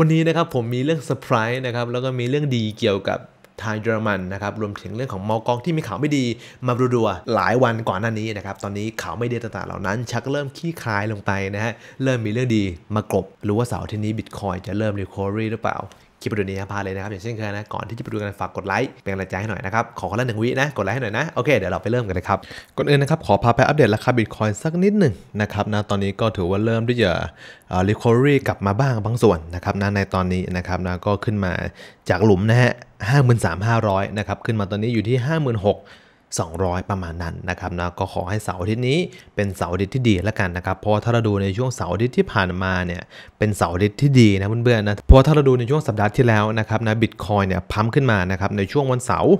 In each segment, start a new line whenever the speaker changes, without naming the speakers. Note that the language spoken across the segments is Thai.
วันนี้นะครับผมมีเรื่องเซอร์ไพรส์นะครับแล้วก็มีเรื่องดีเกี่ยวกับทางเยอรมันนะครับรวมถึงเรื่องของมอกองที่มีข่าวไม่ดีมาดัวๆหลายวันก่อนหน้านี้นะครับตอนนี้ข่าวไม่ดีต่างๆเหล่านั้น ชักเริ่มขี้คลายลงไปนะฮะเริ่มมีเรื่องดีมากรบรู้ว่าเสาร์ที่นี้บิตคอยจะเริ่มรีคอรี่หรือเปล่าคลิปวิดีโอนี้พาเลยนะครับอย่างเช่นเคยนะก่อนที่จะไปดูกันฝากกดไลค์เป็นกำลังใจให้หน่อยนะครับขอคนละหนึ่งวินะ กดไลค์ให้หน่อยนะ โอเคเดี๋ยวเราไปเริ่มกันเลยครับ ก่อนอื่นนะครับขอพาไปอัปเดตราคาบิตคอยสักนิดหนึ่งนะครับนะตอนนี้ก็ถือว่าเริ่มที่จะรีคอรี่กลับมาบ้างบางส่วนนะครับนะในตอนนี้นะครับนะก็ขึ้นมาจากหลุมนะฮะห้าหมื่นสามห้าร้อยนะครับ ขึ้นมาตอนนี้อยู่ที่ห้าหมื่นหก200 ประมาณนั้นนะครับนะก็ขอให้เสาร์อาทิตย์นี้เป็นเสาร์อาทิตย์ที่ดีแล้วกันนะครับ เพราะถ้าเราดูในช่วงเสาร์อาทิตย์ที่ผ่านมาเนี่ยเป็นเสาร์อาทิตย์ที่ดีนะเพื่อนๆนะเพราะถ้าเราดูในช่วงสัปดาห์ที่แล้วนะครับนะบิตคอยเนี่ยพัมขึ้นมานะครับในช่วงวันเสาร์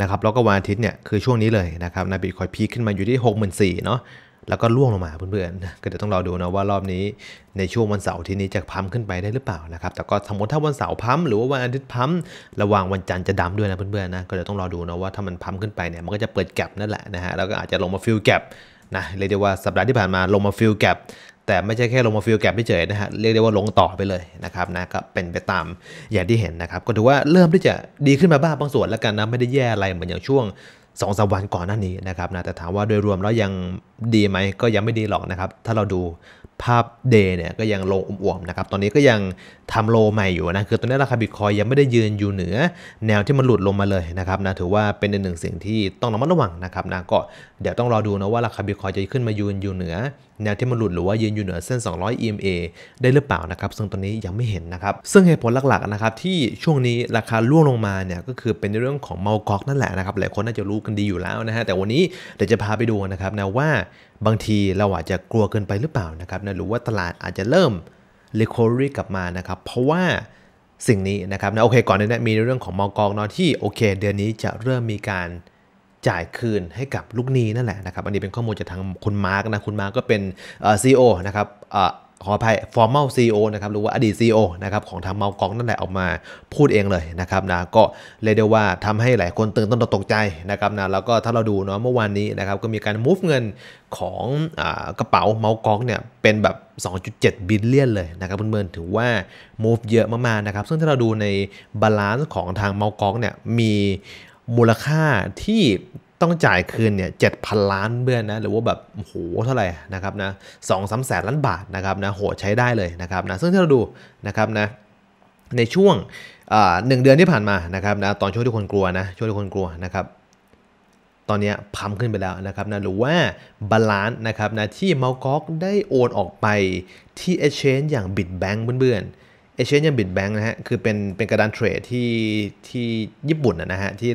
นะครับแล้วก็วันอาทิตย์เนี่ยคือช่วงนี้เลยนะครับนะบิตคอยพีขึ้นมาอยู่ที่ 6 4 0 0 0เนาะแล้วก็ล่วงลงมาเพื่อนๆก็เดี๋ยวต้องรอดูนะว่ารอบนี้ในช่วงวันเสาร์ที่นี้จะพัมขึ้นไปได้หรือเปล่านะครับแต่ก็สมมติถ้าวันเสาร์พัมหรือว่าวันอาทิตย์พัมระหว่างวันจันทร์จะดำด้วยนะเพื่อนๆนะก็เดี๋ยวต้องรอดูนะว่าถ้ามันพัมขึ้นไปเนี่ยมันก็จะเปิดแกลบนั่นแหละนะฮะแล้วก็อาจจะลงมาฟิลแกลบนะเรียกได้ว่าสัปดาห์ที่ผ่านมาลงมาฟิลแกลบแต่ไม่ใช่แค่ลงมาฟิลแกลบเฉยๆนะฮะเรียกได้ว่าลงต่อไปเลยนะครับนะก็เป็นไปตามอย่างที่เห็นนะครับก็ถือว่าเริ่มที่จะดีขึ้นมาบ้างบางส่วนแล้วกันนะไม่ได้แย่อะไรเหมือนอย่างช่วงสองสวันก่อนหน้านี้นะครับนะแต่ถามว่าโดยรวมแล้วยังดีไหมก็ยังไม่ดีหรอกนะครับถ้าเราดูภาพเดย์เนี่ยก็ยังลงอ่วมๆนะครับตอนนี้ก็ยังทำโลใหม่อยู่นะคือตอนนี้ราคาบิตคอยยังไม่ได้ยืนอยู่เหนือ แนวที่มันหลุดลงมาเลยนะครับนะถือว่าเป็นหนึ่งสิ่งที่ต้องระมัดระวังนะครับนะก็เดี๋ยวต้องรอดูนะว่าราคาบิตคอยจะขึ้นมายืนอยู่เหนือแนวที่มันหลุดหรือว่ายืนอยู่เหนือเส้น 200 EMA ได้หรือเปล่านะครับ ซึ่งตอนนี้ยังไม่เห็นนะครับ ซึ่งเหตุผลหลักๆนะครับที่ช่วงนี้ราคาร่วงลงมาเนี่ยก็คือเป็นเรื่องของเมากอกนั่นแหละนะครับหลายคนน่าจะรู้กันดีอยู่แล้วนะฮะ แต่วันนี้เดี๋ยวจะพาไปดูนะครับนะว่าบางทีเราอาจจะกลัวเกินไปหรือเปล่านะครับนะหรือว่าตลาดอาจจะเริ่ม recovery กลับมานะครับ เพราะว่าสิ่งนี้นะครับนะโอเคก่อนหน้านี้มีเรื่องของมอกองเนาะที่โอเค เดือนนี้จะเริ่มมีการจ่ายคืนให้กับลูกหนี้นั่นแหละนะครับอันนี้เป็นข้อมูลจากทางคุณมาร์กนะคุณมาร์กก็เป็นซีโอนะครับขออภัย formal CEO นะครับหรือว่าอดีต CEO นะครับ ของทางเมากองนั่นแหละออกมาพูดเองเลยนะครับนะก็เรียกได้ว่าทำให้หลายคนตื่นต้นตกใจนะครับนะแล้วก็ถ้าเราดูเนาะเมื่อวานนี้นะครับก็มีการ move เงินของอกระเป๋าเมากองเนี่ยเป็นแบบ 2.7 บิลเลียนเลยนะครับเพื่อนๆถือว่า move เยอะมากๆนะครับซึ่งถ้าเราดูในบาลานซ์ของทางเมากองเนี่ยมีมูลค่าที่ต้องจ่ายคืนเนี่ยเจ็ดพันล้านเบื้อนนะหรือว่าแบบโหเท่าไหร่นะครับนะสองสามแสนล้านบาทนะครับนะโหใช้ได้เลยนะครับนะซึ่งที่เราดูนะครับนะในช่วงหนึ่งเดือนที่ผ่านมานะครับนะตอนช่วงที่คนกลัวนะช่วงที่คนกลัวนะครับตอนนี้พัมขึ้นไปแล้วนะครับนะหรือว่าบาลานซ์นะครับนะที่เมลก็อกได้โอนออกไปที่เอเชนอย่างบิดแบงค์เบื่อนเอเชนอย่างบิดแบงค์นะฮะคือเป็นเป็นกระดานเทรดที่ที่ญี่ปุ่นนะฮะที่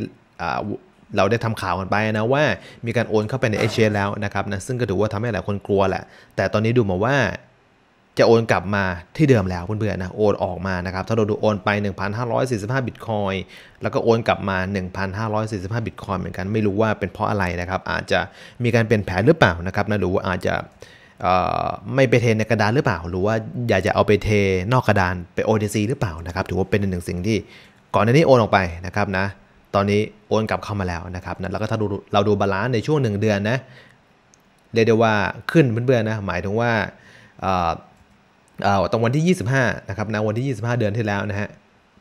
เราได้ทำข่าวกันไปนะว่ามีการโอนเข้าไปในเอเชียแล้วนะครับนะซึ่งก็ถือว่าทำให้หลายคนกลัวแหละ แต่ตอนนี้ดูมาว่า จะโอนกลับมาที่เดิมแล้วเพื่อนๆนะ โอนออกมานะครับ ถ้าเราดูโอนไป1,545บิตคอยแล้วก็โอนกลับมา1,545บิตคอยเหมือนกัน ไม่รู้ว่าเป็นเพราะอะไรนะครับ อาจจะมีการเปลี่ยนแผนหรือเปล่านะครับนะหรือว่าอาจจะไม่ไปเทในกระดานหรือเปล่า หรือว่าอยากจะเอาไปเทนอกกระดานไปโอดซีหรือเปล่านะครับ ถือว่าเป็นหนึ่งสิ่งที่ ก่อนหน้านี้โอนออกไปนะครับนะตอนนี้โอนกลับเข้ามาแล้วนะครับนะแล้วก็ถ้าดูเราดูบาลานซ์ในช่วง 1 เดือนนะเรียกได้ว่าขึ้นเพื่อนๆนะหมายถึงว่าตรงวันที่ 25นะครับนะวันที่ 25 เดือนที่แล้วนะฮะ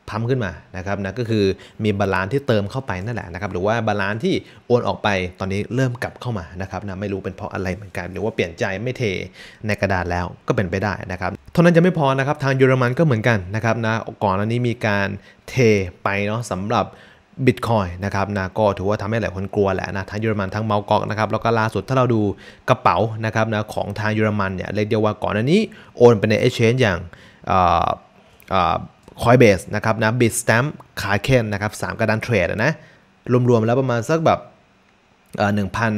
พัมขึ้นมานะครับนะก็คือมีบาลานซ์ที่เติมเข้าไปนั่นแหละนะครับหรือว่าบาลานซ์ที่โอนออกไปตอนนี้เริ่มกลับเข้ามานะครับนะไม่รู้เป็นเพราะอะไรเหมือนกัน หรือว่าเปลี่ยนใจไม่เทในกระดาษแล้วก็เป็นไปได้นะครับ เท่านั้นจะไม่พอนะครับทางเยอรมันก็เหมือนกันนะครับนะก่อนหน้านี้มีการเทไปเนาะสำหรับบิตคอยนะครับนะก็ถือว่าทำให้หลายคนกลัวแหละนะทางเยอรมันทั้งเมากอกนะครับแล้วก็ล่าสุดถ้าเราดูกระเป๋านะครับนะของทางเยอรมันเนี่ยเรียกเดียวว่าก่อนอันนี้โอนไปในเอเช a n อย่างคอยเบสนะครับนะบิตสแตมป์คาเคนนะครับสามกระดานเทรดนะรวมๆแล้วประมาณสักแบบหนึ่งพัน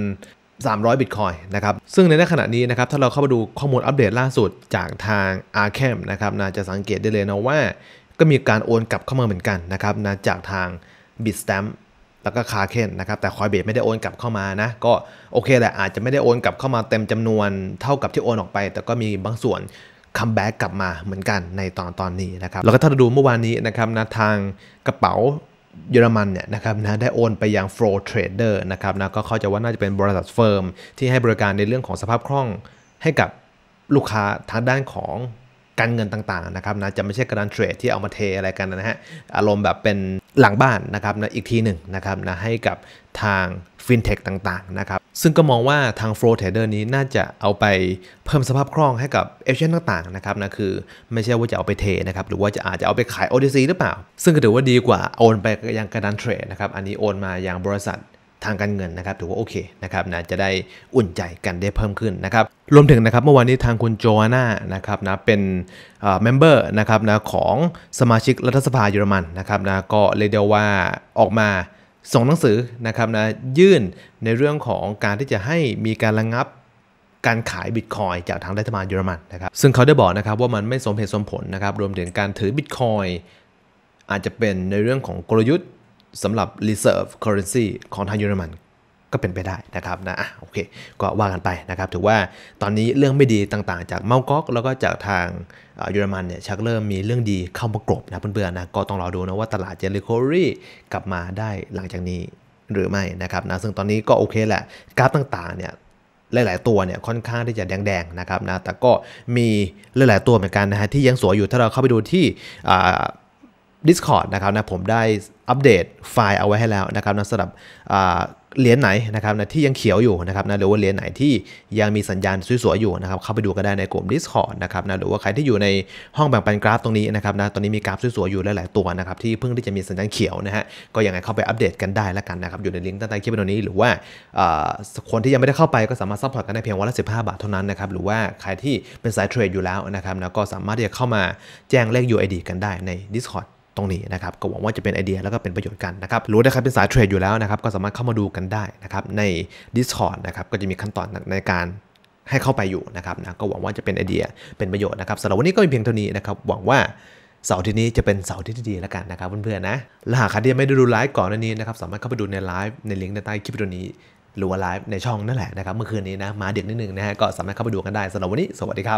สามร้อยบิตคอยนะครับซึ่งในขณะนี้นะครับถ้าเราเข้ามาดูข้อมูลอัปเดตล่าสุดจากทาง a r c a m นะครับนะจะสังเกตได้เลยนะว่าก็มีการโอนกลับเข้ามาเหมือนกันนะครับนะจากทางบิตสแตมป์แล้วก็คาเคนนะครับแต่คอยเบทไม่ได้โอนกลับเข้ามานะก็โอเค แหละอาจจะไม่ได้โอนกลับเข้ามาเต็มจำนวนเท่ากับที่โอนออกไป แต่ก็มีบางส่วนคัมแบ็กกลับมาเหมือนกันในตอนตอนนี้นะครับแล้วก็ถ้าดูเมื่อวานนี้นะครับนะทางกระเป๋าเยอรมันเนี่ยนะครับนะได้โอนไปยัง Flow Trader นะครับนะก็เข้าใจว่าน่าจะเป็นบริษัทเฟิร์มที่ให้บริการในเรื่องของสภาพคล่อง ให้กับลูกค้าทางด้านของการเงินต่างๆ นะครับนะจะไม่ใช่การเทรดที่เอามาเทอะไรกันนะฮะอารมณ์แบบเป็นหลังบ้านนะครับนะอีกทีหนึ่งนะครับนะให้กับทางฟินเทคต่างๆนะครับซึ่งก็มองว่าทาง Flow t เด d e r นี้น่าจะเอาไปเพิ่มสภาพคล่องให้กับเอเจนต์ต่างๆนะครับนะคือไม่ใช่ว่าจะเอาไปเทนะครับหรือว่าจะอาจจะเอาไปขาย OTC หรือเปล่า ซึ่งก็ถือว่าดีกว่าโอนไปยังกรัานเทรดนะครับอันนี้โอนมาอย่างบริษัททางการเงินนะครับถือว่าโอเคนะครับนะจะได้อุ่นใจกันได้เพิ่มขึ้นนะครับรวมถึงนะครับเมื่อวานนี้ทางคุณโจอาน่านะครับนะเป็นเมมเบอร์นะครับนะของสมาชิกรัฐสภาเยอรมันนะครับนะก็เลียกได้ว่าออกมาส่งหนังสือนะครับนะยื่นในเรื่องของการที่จะให้มีการระงงับการขายบิตคอยจากทางรัฐบาลเยอรมันนะครับซึ่งเขาได้บอกนะครับว่ามันไม่สมเหตุสมผลนะครับรวมถึงการถือบิตคอยอาจจะเป็นในเรื่องของกลยุทธ์สำหรับ reserve currency ของทางเยอรมันก็เป็นไปได้นะครับนะโอเคก็ว่ากันไปนะครับถือว่าตอนนี้เรื่องไม่ดีต่างๆจากเมาก็อก แล้วก็จากทางเยอรมันเนี่ยชักเริ่มมีเรื่องดีเข้ามากรบนะเพื่อนๆนะก็ต้องรอดูนะว่าตลาดเจลิโครี่กลับมาได้หลังจากนี้หรือไม่นะครับนะซึ่งตอนนี้ก็โอเคแหละกราฟต่างๆเนี่ยหลายๆ ตัวเนี่ยค่อนข้างที่จะแดงๆนะครับนะแต่ก็มีหลายๆตัวเหมือนกันนะฮะที่ยังสวยอยู่ถ้าเราเข้าไปดูที่ Discord นะครับนะผมได้อัปเดตไฟล์เอาไว้ให้แล้วนะครับนะสำหรับเหรียญไหนนะครับนะที่ยังเขียวอยู่นะครับนะหรือว่าเหรียญไหนที่ยังมีสัญญาณสวยๆอยู่นะครับเข้าไปดูก็ได้ในกลุ่ม Discord นะครับนะหรือว่าใครที่อยู่ในห้องแบ่งปันกราฟตรงนี้นะครับนะตอนนี้มีกราฟสวยๆอยู่หลาย ๆตัวนะครับที่เพิ่งที่จะมีสัญญาณเขียวนะฮะก็ยังไงเข้าไปอัปเดตกันได้ละกันนะครับอยู่ในลิงก์ใต้คลิปตรงนี้หรือว่าคนที่ยังไม่ได้เข้าไป ก็สามารถซัพพอร์ตกันได้เพียงวันละ15 บาทเท่านั้นนะครับหรือว่าใครที่เป็นสายเทรดอยู่แล้วนะครับนะก็สามารถที่จะเข้ามาแจ้งเลข UID กันได้ใน Discord ตรงนี้นะครับก็หวังว่าจะเป็นไอเดียแล้วก็เป็นประโยชน์กันนะครับหรือถ้าใครเป็นสายเทรดอยู่แล้วนะครับก็สามารถเข้ามาดูกันได้นะครับใน Discord นะครับก็จะมีขั้นตอนในการให้เข้าไปอยู่นะครับนะก็หวังว่าจะเป็นไอเดียเป็นประโยชน์นะครับสำหรับวันนี้ก็เีเพียงเท่านี้นะครับหวังว่าเสาร์ที่นี้จะเป็นเสาร์ที่ดีแล้วกันนะครับเพื่อนๆนะและหากใครที่ไม่ได้ดูไลฟ์ก่อนนี้นะครับสามารถเข้าไปดูในไลฟ์ในลิงก์ใต้คลิปตัวนี้หรือว่าไลฟ์ในช่องนั่นแหละนะครับเมื่อคืนนี้นะมาเด็กนิดนึงนะฮะก็สามารถเข้าไปดูกันได้สำหรับวันนี้สวัสดีครับ